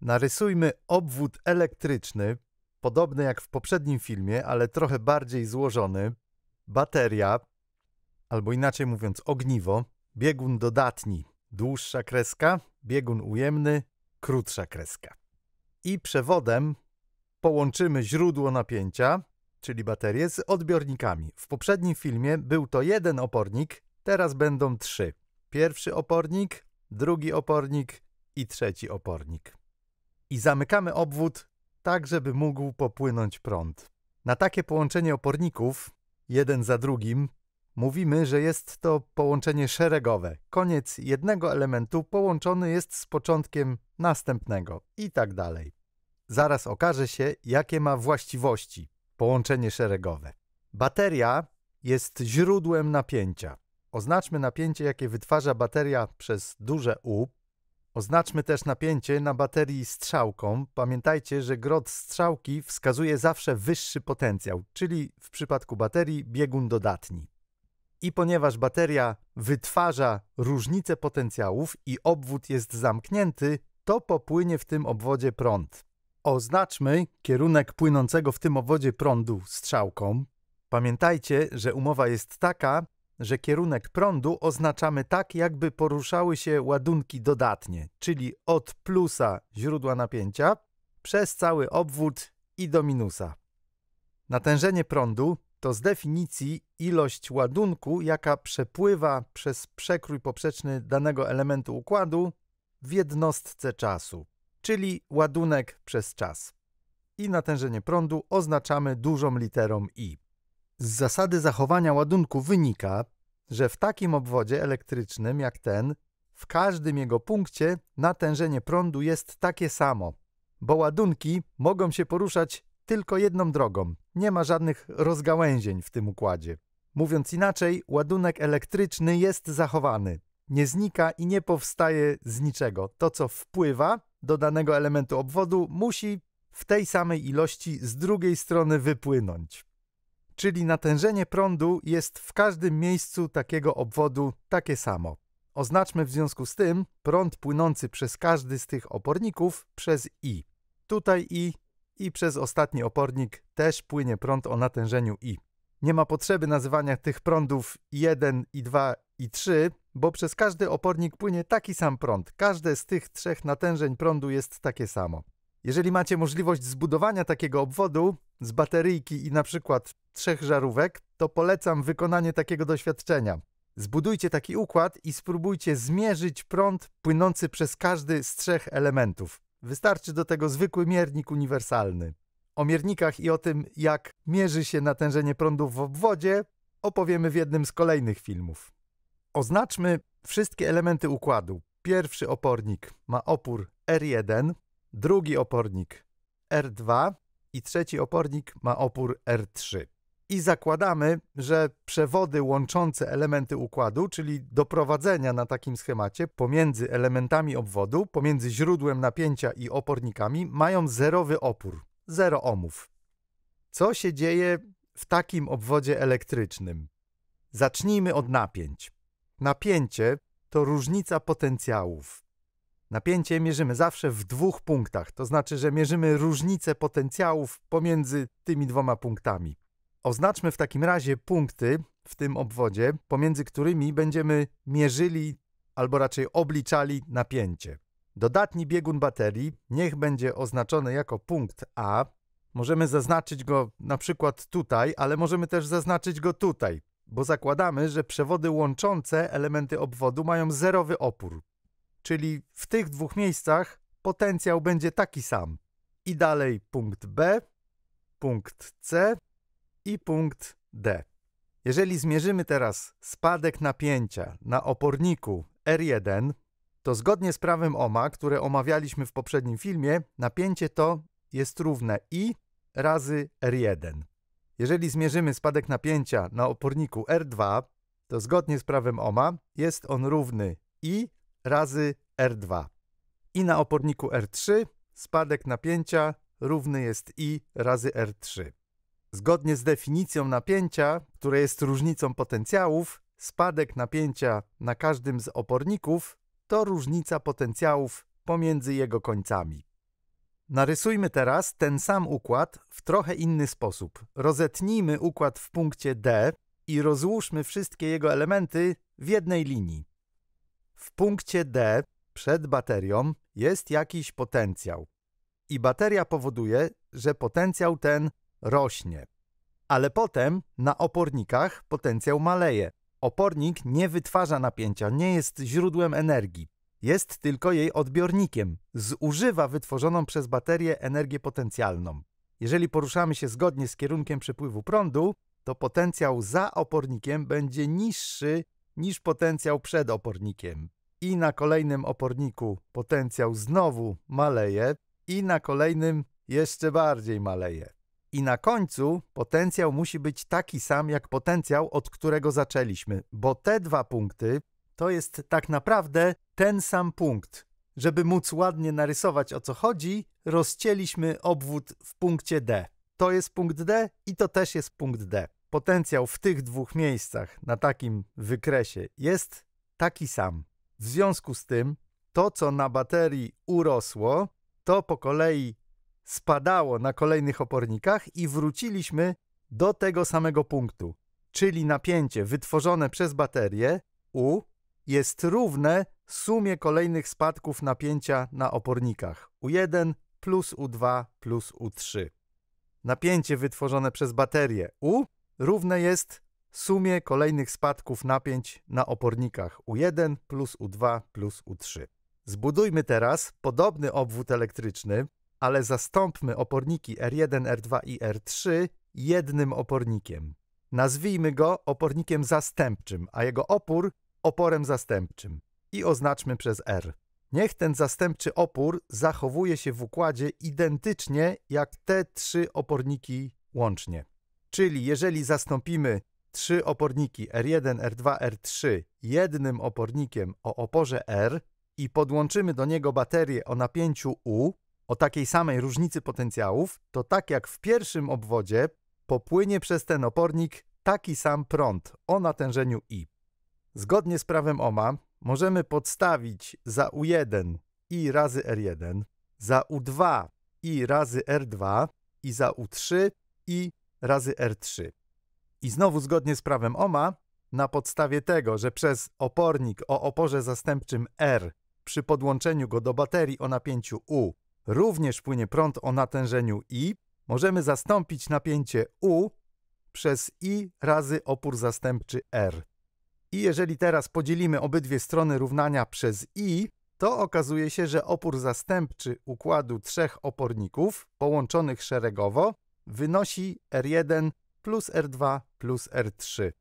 Narysujmy obwód elektryczny, podobny jak w poprzednim filmie, ale trochę bardziej złożony, bateria, albo inaczej mówiąc ogniwo, biegun dodatni, dłuższa kreska, biegun ujemny, krótsza kreska. I przewodem połączymy źródło napięcia, czyli baterię, z odbiornikami. W poprzednim filmie był to jeden opornik, teraz będą trzy. Pierwszy opornik, drugi opornik i trzeci opornik i zamykamy obwód tak, żeby mógł popłynąć prąd. Na takie połączenie oporników, jeden za drugim, mówimy, że jest to połączenie szeregowe. Koniec jednego elementu połączony jest z początkiem następnego i tak dalej. Zaraz okaże się, jakie ma właściwości połączenie szeregowe. Bateria jest źródłem napięcia. Oznaczmy napięcie, jakie wytwarza bateria przez duże U, Oznaczmy też napięcie na baterii strzałką. Pamiętajcie, że grot strzałki wskazuje zawsze wyższy potencjał, czyli w przypadku baterii biegun dodatni. I ponieważ bateria wytwarza różnice potencjałów i obwód jest zamknięty, to popłynie w tym obwodzie prąd. Oznaczmy kierunek płynącego w tym obwodzie prądu strzałką. Pamiętajcie, że umowa jest taka, że kierunek prądu oznaczamy tak, jakby poruszały się ładunki dodatnie, czyli od plusa źródła napięcia przez cały obwód i do minusa. Natężenie prądu to z definicji ilość ładunku, jaka przepływa przez przekrój poprzeczny danego elementu układu w jednostce czasu, czyli ładunek przez czas. I natężenie prądu oznaczamy dużą literą I. Z zasady zachowania ładunku wynika, że w takim obwodzie elektrycznym jak ten, w każdym jego punkcie natężenie prądu jest takie samo, bo ładunki mogą się poruszać tylko jedną drogą, nie ma żadnych rozgałęzień w tym układzie. Mówiąc inaczej, ładunek elektryczny jest zachowany, nie znika i nie powstaje z niczego. To, co wpływa do danego elementu obwodu, musi w tej samej ilości z drugiej strony wypłynąć. Czyli natężenie prądu jest w każdym miejscu takiego obwodu takie samo. Oznaczmy w związku z tym prąd płynący przez każdy z tych oporników przez I. Tutaj I i przez ostatni opornik też płynie prąd o natężeniu I. Nie ma potrzeby nazywania tych prądów 1 i 2 i 3, bo przez każdy opornik płynie taki sam prąd. Każde z tych trzech natężeń prądu jest takie samo. Jeżeli macie możliwość zbudowania takiego obwodu z bateryjki i na przykład trzech żarówek, to polecam wykonanie takiego doświadczenia. Zbudujcie taki układ i spróbujcie zmierzyć prąd płynący przez każdy z trzech elementów. Wystarczy do tego zwykły miernik uniwersalny. O miernikach i o tym, jak mierzy się natężenie prądów w obwodzie, opowiemy w jednym z kolejnych filmów. Oznaczmy wszystkie elementy układu. Pierwszy opornik ma opór R1, drugi opornik R2 i trzeci opornik ma opór R3. I zakładamy, że przewody łączące elementy układu, czyli doprowadzenia na takim schemacie pomiędzy elementami obwodu, pomiędzy źródłem napięcia i opornikami, mają zerowy opór, 0 ohmów. Co się dzieje w takim obwodzie elektrycznym? Zacznijmy od napięć. Napięcie to różnica potencjałów. Napięcie mierzymy zawsze w dwóch punktach, to znaczy, że mierzymy różnicę potencjałów pomiędzy tymi dwoma punktami. Oznaczmy w takim razie punkty w tym obwodzie, pomiędzy którymi będziemy mierzyli albo raczej obliczali napięcie. Dodatni biegun baterii niech będzie oznaczony jako punkt A. Możemy zaznaczyć go na przykład tutaj, ale możemy też zaznaczyć go tutaj, bo zakładamy, że przewody łączące elementy obwodu mają zerowy opór. Czyli w tych dwóch miejscach potencjał będzie taki sam. I dalej punkt B, punkt C i punkt D. Jeżeli zmierzymy teraz spadek napięcia na oporniku R1, to zgodnie z prawem OMA, które omawialiśmy w poprzednim filmie, napięcie to jest równe I razy R1. Jeżeli zmierzymy spadek napięcia na oporniku R2, to zgodnie z prawem OMA jest on równy I razy R2. I na oporniku R3 spadek napięcia równy jest I razy R3. Zgodnie z definicją napięcia, które jest różnicą potencjałów, spadek napięcia na każdym z oporników to różnica potencjałów pomiędzy jego końcami. Narysujmy teraz ten sam układ w trochę inny sposób. Rozetnijmy układ w punkcie D i rozłóżmy wszystkie jego elementy w jednej linii. W punkcie D przed baterią jest jakiś potencjał i bateria powoduje, że potencjał ten rośnie. Ale potem na opornikach potencjał maleje. Opornik nie wytwarza napięcia, nie jest źródłem energii. Jest tylko jej odbiornikiem. Zużywa wytworzoną przez baterię energię potencjalną. Jeżeli poruszamy się zgodnie z kierunkiem przepływu prądu, to potencjał za opornikiem będzie niższy niż potencjał przed opornikiem. I na kolejnym oporniku potencjał znowu maleje, i na kolejnym jeszcze bardziej maleje. I na końcu potencjał musi być taki sam jak potencjał, od którego zaczęliśmy, bo te dwa punkty to jest tak naprawdę ten sam punkt. Żeby móc ładnie narysować o co chodzi, rozcięliśmy obwód w punkcie D. To jest punkt D i to też jest punkt D potencjał w tych dwóch miejscach na takim wykresie jest taki sam. W związku z tym to, co na baterii urosło, to po kolei spadało na kolejnych opornikach i wróciliśmy do tego samego punktu, czyli napięcie wytworzone przez baterię U jest równe sumie kolejnych spadków napięcia na opornikach U1 plus U2 plus U3. Napięcie wytworzone przez baterię U równe jest sumie kolejnych spadków napięć na opornikach U1 plus U2 plus U3. Zbudujmy teraz podobny obwód elektryczny, ale zastąpmy oporniki R1, R2 i R3 jednym opornikiem. Nazwijmy go opornikiem zastępczym, a jego opór oporem zastępczym i oznaczmy przez R. Niech ten zastępczy opór zachowuje się w układzie identycznie jak te trzy oporniki łącznie. Czyli jeżeli zastąpimy trzy oporniki R1, R2, R3 jednym opornikiem o oporze R i podłączymy do niego baterię o napięciu U o takiej samej różnicy potencjałów, to tak jak w pierwszym obwodzie popłynie przez ten opornik taki sam prąd o natężeniu I. Zgodnie z prawem OMA możemy podstawić za U1 I razy R1, za U2 I razy R2 i za U3 I razy R3. I znowu zgodnie z prawem OMA, na podstawie tego, że przez opornik o oporze zastępczym R przy podłączeniu go do baterii o napięciu U również płynie prąd o natężeniu I, możemy zastąpić napięcie U przez I razy opór zastępczy R. I jeżeli teraz podzielimy obydwie strony równania przez I, to okazuje się, że opór zastępczy układu trzech oporników połączonych szeregowo wynosi R1 plus R2 plus R3.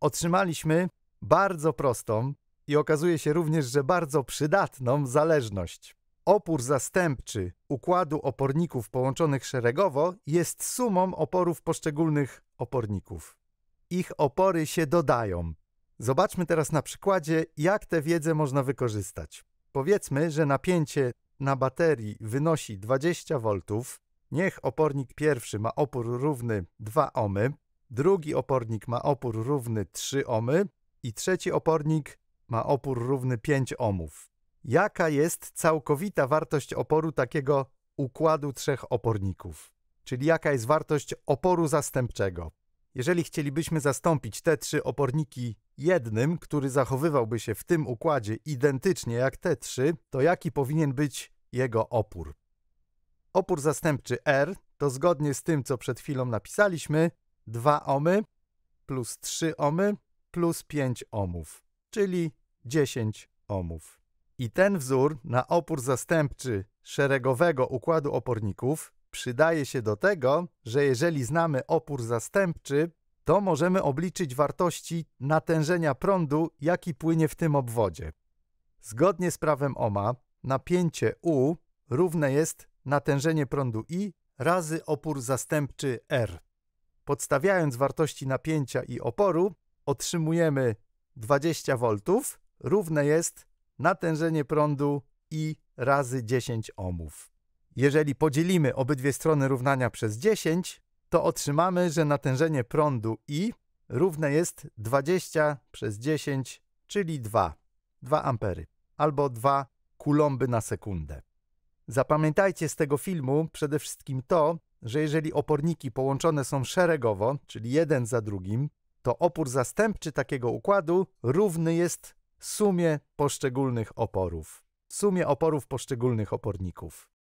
Otrzymaliśmy bardzo prostą i okazuje się również, że bardzo przydatną zależność. Opór zastępczy układu oporników połączonych szeregowo jest sumą oporów poszczególnych oporników. Ich opory się dodają. Zobaczmy teraz na przykładzie, jak tę wiedzę można wykorzystać. Powiedzmy, że napięcie na baterii wynosi 20 V, Niech opornik pierwszy ma opór równy 2 ohmy, drugi opornik ma opór równy 3 ohmy i trzeci opornik ma opór równy 5 ohmów. Jaka jest całkowita wartość oporu takiego układu trzech oporników? Czyli jaka jest wartość oporu zastępczego? Jeżeli chcielibyśmy zastąpić te trzy oporniki jednym, który zachowywałby się w tym układzie identycznie jak te trzy, to jaki powinien być jego opór? Opór zastępczy R to zgodnie z tym, co przed chwilą napisaliśmy, 2 omy plus 3 omy plus 5 ohmów, czyli 10 ohmów. I ten wzór na opór zastępczy szeregowego układu oporników przydaje się do tego, że jeżeli znamy opór zastępczy, to możemy obliczyć wartości natężenia prądu, jaki płynie w tym obwodzie. Zgodnie z prawem Ohma, napięcie U równe jest natężenie prądu I razy opór zastępczy R. Podstawiając wartości napięcia i oporu, otrzymujemy 20 V równe jest natężenie prądu I razy 10 ohmów. Jeżeli podzielimy obydwie strony równania przez 10, to otrzymamy, że natężenie prądu I równe jest 20 przez 10, czyli 2, 2 ampery albo 2 kulomby na sekundę. Zapamiętajcie z tego filmu przede wszystkim to, że jeżeli oporniki połączone są szeregowo, czyli jeden za drugim, to opór zastępczy takiego układu równy jest sumie poszczególnych oporów, sumie oporów poszczególnych oporników.